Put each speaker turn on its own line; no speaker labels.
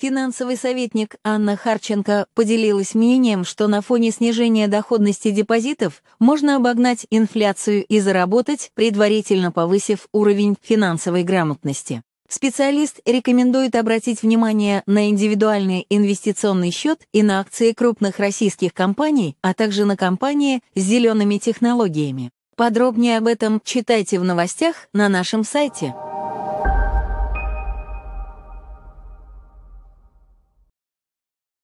Финансовый советник Анна Харченко поделилась мнением, что на фоне снижения доходности депозитов можно обогнать инфляцию и заработать, предварительно повысив уровень финансовой грамотности. Специалист рекомендует обратить внимание на индивидуальный инвестиционный счет и на акции крупных российских компаний, а также на компании с зелеными технологиями. Подробнее об этом читайте в новостях на нашем сайте.